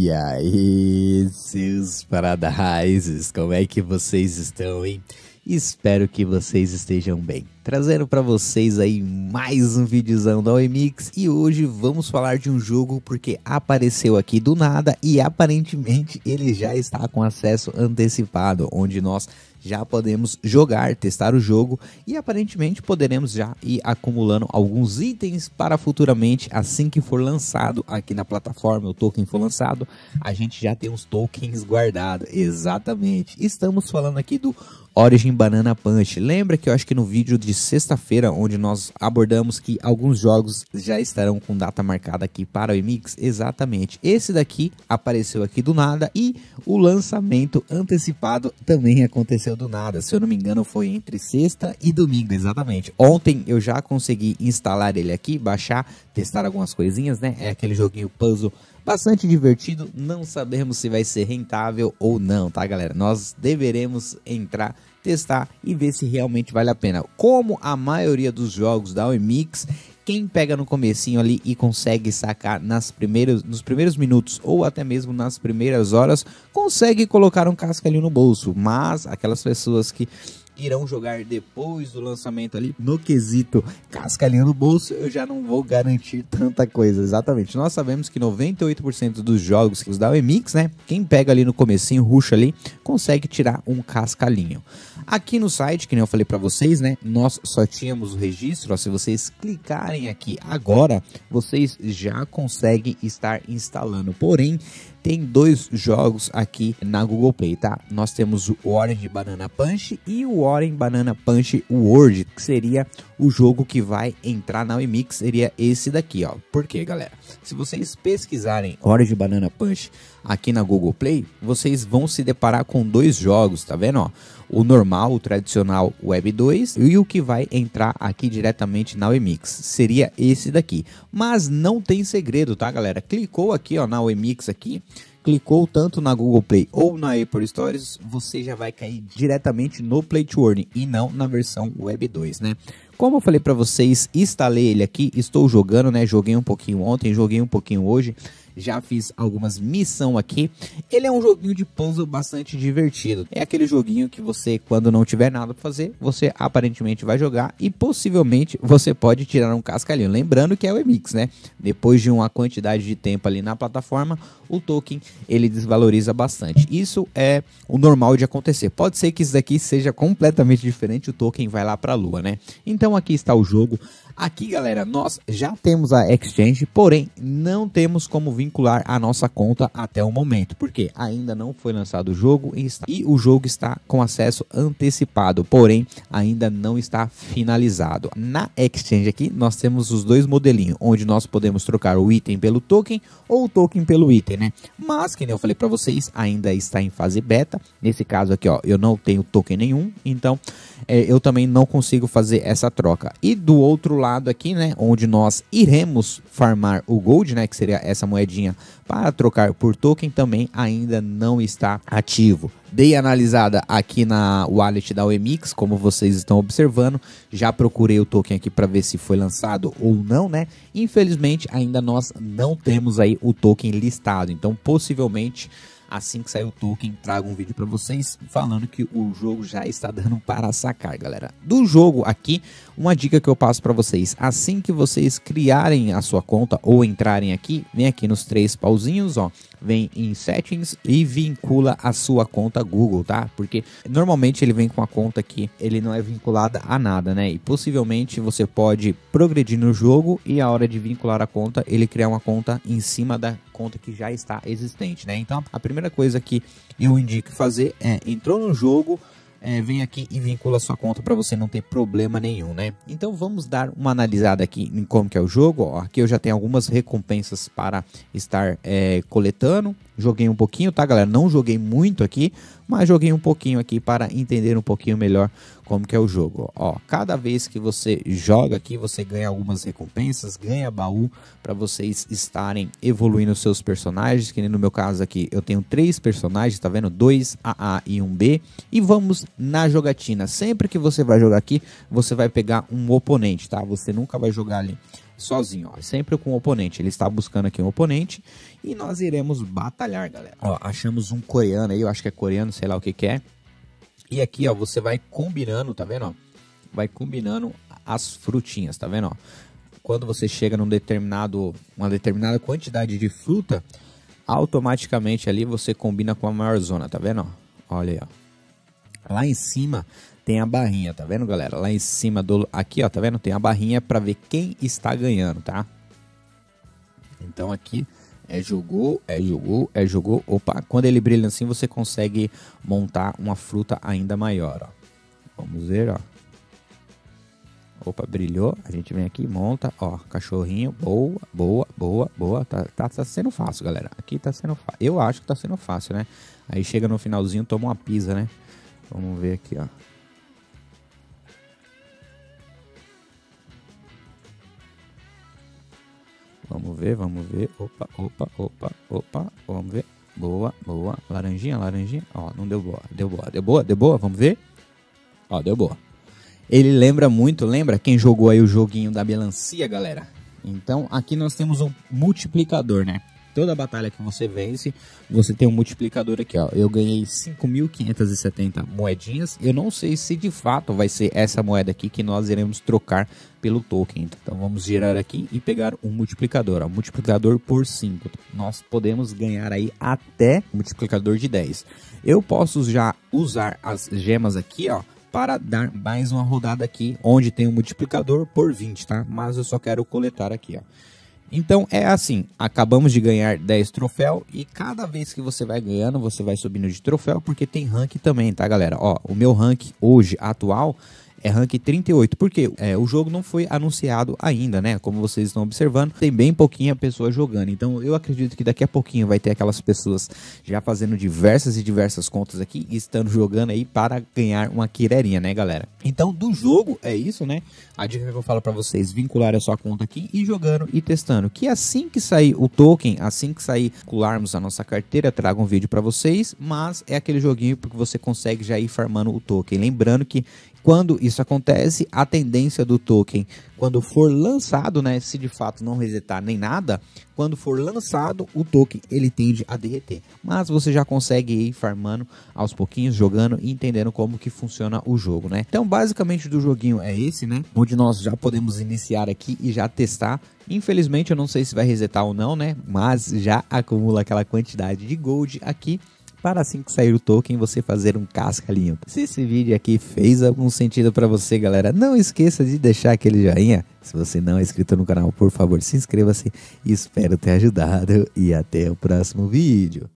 E aí, seus paradaises, como é que vocês estão, hein? Espero que vocês estejam bem trazendo para vocês aí mais um videozão da OEMIX e hoje vamos falar de um jogo porque apareceu aqui do nada e aparentemente ele já está com acesso antecipado, onde nós já podemos jogar, testar o jogo e aparentemente poderemos já ir acumulando alguns itens para futuramente, assim que for lançado aqui na plataforma, o token for lançado, a gente já tem os tokens guardados. Exatamente, estamos falando aqui do Origin Banana Punch. Lembra que eu acho que no vídeo de sexta-feira, onde nós abordamos que alguns jogos já estarão com data marcada aqui para o emix Exatamente. Esse daqui apareceu aqui do nada e o lançamento antecipado também aconteceu do nada. Se eu não me engano, foi entre sexta e domingo, exatamente. Ontem eu já consegui instalar ele aqui, baixar, testar algumas coisinhas, né? É aquele joguinho puzzle bastante divertido. Não sabemos se vai ser rentável ou não, tá, galera? Nós deveremos entrar, testar e ver se realmente vale a pena. Como a maioria dos jogos da Omix, quem pega no comecinho ali e consegue sacar nas primeiros, nos primeiros minutos ou até mesmo nas primeiras horas, consegue colocar um casca ali no bolso. Mas aquelas pessoas que irão jogar depois do lançamento ali. No quesito cascalinha no bolso, eu já não vou garantir tanta coisa, exatamente. Nós sabemos que 98% dos jogos que os da Emix, né, quem pega ali no comecinho, ruxa ali, consegue tirar um cascalinho. Aqui no site, que nem eu falei para vocês, né, nós só tínhamos o registro, ó, se vocês clicarem aqui agora, vocês já conseguem estar instalando. Porém, tem dois jogos aqui na Google Play, tá? Nós temos o Orange Banana Punch e o Orange Banana Punch World, que seria o jogo que vai entrar na Wimix, seria esse daqui, ó. Por quê, galera? Se vocês pesquisarem Orange Banana Punch aqui na Google Play, vocês vão se deparar com dois jogos, tá vendo, ó? O normal, o tradicional Web 2 e o que vai entrar aqui diretamente na Wemix, seria esse daqui. Mas não tem segredo, tá, galera? Clicou aqui, ó, na Wemix aqui, clicou tanto na Google Play ou na Apple Stories, você já vai cair diretamente no Play to Earn e não na versão Web 2, né? Como eu falei para vocês, instalei ele aqui, estou jogando, né? Joguei um pouquinho ontem, joguei um pouquinho hoje já fiz algumas missão aqui. Ele é um joguinho de puzzle bastante divertido. É aquele joguinho que você, quando não tiver nada para fazer, você aparentemente vai jogar e possivelmente você pode tirar um cascalhinho. Lembrando que é o Emix, né? Depois de uma quantidade de tempo ali na plataforma, o token ele desvaloriza bastante. Isso é o normal de acontecer. Pode ser que isso daqui seja completamente diferente, o token vai lá para a lua, né? Então aqui está o jogo. Aqui, galera, nós já temos a exchange, porém não temos como vir vincular a nossa conta até o momento, porque ainda não foi lançado o jogo e, o jogo está com acesso antecipado, porém ainda não está finalizado. Na Exchange aqui nós temos os dois modelinhos, onde nós podemos trocar o item pelo token ou o token pelo item, né? Mas, que eu falei para vocês, ainda está em fase beta. Nesse caso aqui, ó, eu não tenho token nenhum, então é, eu também não consigo fazer essa troca. E do outro lado aqui, né, onde nós iremos farmar o gold, né, que seria essa moedinha moedinha para trocar por token também ainda não está ativo. Dei analisada aqui na wallet da OMX, como vocês estão observando. Já procurei o token aqui para ver se foi lançado ou não, né? Infelizmente, ainda nós não temos aí o token listado. Então, possivelmente Assim que sair o token, trago um vídeo para vocês falando que o jogo já está dando para sacar, galera. Do jogo aqui, uma dica que eu passo para vocês. Assim que vocês criarem a sua conta ou entrarem aqui, vem aqui nos três pauzinhos, ó vem em settings e vincula a sua conta Google, tá? Porque normalmente ele vem com a conta que ele não é vinculada a nada, né? E possivelmente você pode progredir no jogo e a hora de vincular a conta, ele criar uma conta em cima da conta que já está existente, né? Então, a primeira coisa que eu indico fazer é entrou no jogo, é, vem aqui e vincula sua conta para você não ter problema nenhum, né? Então vamos dar uma analisada aqui em como que é o jogo. Ó, aqui eu já tenho algumas recompensas para estar é, coletando. Joguei um pouquinho, tá, galera? Não joguei muito aqui, mas joguei um pouquinho aqui para entender um pouquinho melhor como que é o jogo. Ó, cada vez que você joga aqui, você ganha algumas recompensas, ganha baú para vocês estarem evoluindo os seus personagens, que nem no meu caso aqui, eu tenho três personagens, tá vendo? Dois AA e um B, e vamos na jogatina. Sempre que você vai jogar aqui, você vai pegar um oponente, tá? Você nunca vai jogar ali sozinho, ó. É sempre com o oponente. Ele está buscando aqui um oponente e nós iremos batalhar, galera. Ó, achamos um coreano aí, eu acho que é coreano, sei lá o que que é. E aqui, ó, você vai combinando, tá vendo, ó? Vai combinando as frutinhas, tá vendo, ó? Quando você chega num determinado, uma determinada quantidade de fruta, automaticamente ali você combina com a maior zona, tá vendo, ó? Olha aí, ó. Lá em cima tem a barrinha, tá vendo, galera? Lá em cima do aqui, ó, tá vendo? Tem a barrinha para ver quem está ganhando, tá? Então aqui é jogou, é jogou, é jogou. Opa, quando ele brilha assim, você consegue montar uma fruta ainda maior, ó. Vamos ver, ó. Opa, brilhou. A gente vem aqui, monta, ó, cachorrinho. Boa, boa, boa, boa. Tá, tá, tá sendo fácil, galera. Aqui tá sendo fácil. Eu acho que tá sendo fácil, né? Aí chega no finalzinho, toma uma pizza, né? Vamos ver aqui, ó. ver, vamos ver. Opa, opa, opa, opa. Vamos ver. Boa, boa. Laranjinha, laranjinha. Ó, não deu boa. Deu boa, deu boa, deu boa. Vamos ver. Ó, deu boa. Ele lembra muito, lembra quem jogou aí o joguinho da melancia, galera? Então, aqui nós temos um multiplicador, né? toda batalha que você vence, você tem um multiplicador aqui, ó. Eu ganhei 5.570 moedinhas. Eu não sei se de fato vai ser essa moeda aqui que nós iremos trocar pelo token. Então vamos girar aqui e pegar um multiplicador, ó. Multiplicador por 5. Nós podemos ganhar aí até multiplicador de 10. Eu posso já usar as gemas aqui, ó para dar mais uma rodada aqui, onde tem um multiplicador por 20, tá? Mas eu só quero coletar aqui, ó. Então é assim, acabamos de ganhar 10 troféus e cada vez que você vai ganhando, você vai subindo de troféu, porque tem rank também, tá galera? Ó, o meu rank hoje atual é rank 38. Porque é, o jogo não foi anunciado ainda, né? Como vocês estão observando, tem bem pouquinha pessoa jogando. Então eu acredito que daqui a pouquinho vai ter aquelas pessoas já fazendo diversas e diversas contas aqui e estando jogando aí para ganhar uma quirerinha, né, galera? Então do jogo é isso, né? A dica que eu falo para vocês, vincular a sua conta aqui e jogando e testando. Que assim que sair o token, assim que sair cularmos a nossa carteira, trago um vídeo para vocês, mas é aquele joguinho porque você consegue já ir farmando o token. Lembrando que quando isso acontece, a tendência do token, quando for lançado, né, se de fato não resetar nem nada, quando for lançado, o token ele tende a derreter. Mas você já consegue ir farmando aos pouquinhos, jogando e entendendo como que funciona o jogo, né? Então, basicamente do joguinho é esse, né? Onde nós já podemos iniciar aqui e já testar. Infelizmente, eu não sei se vai resetar ou não, né? Mas já acumula aquela quantidade de gold aqui para assim que sair o token você fazer um casca limpo. Se esse vídeo aqui fez algum sentido para você, galera, não esqueça de deixar aquele joinha. Se você não é inscrito no canal, por favor, se inscreva-se. Espero ter ajudado e até o próximo vídeo.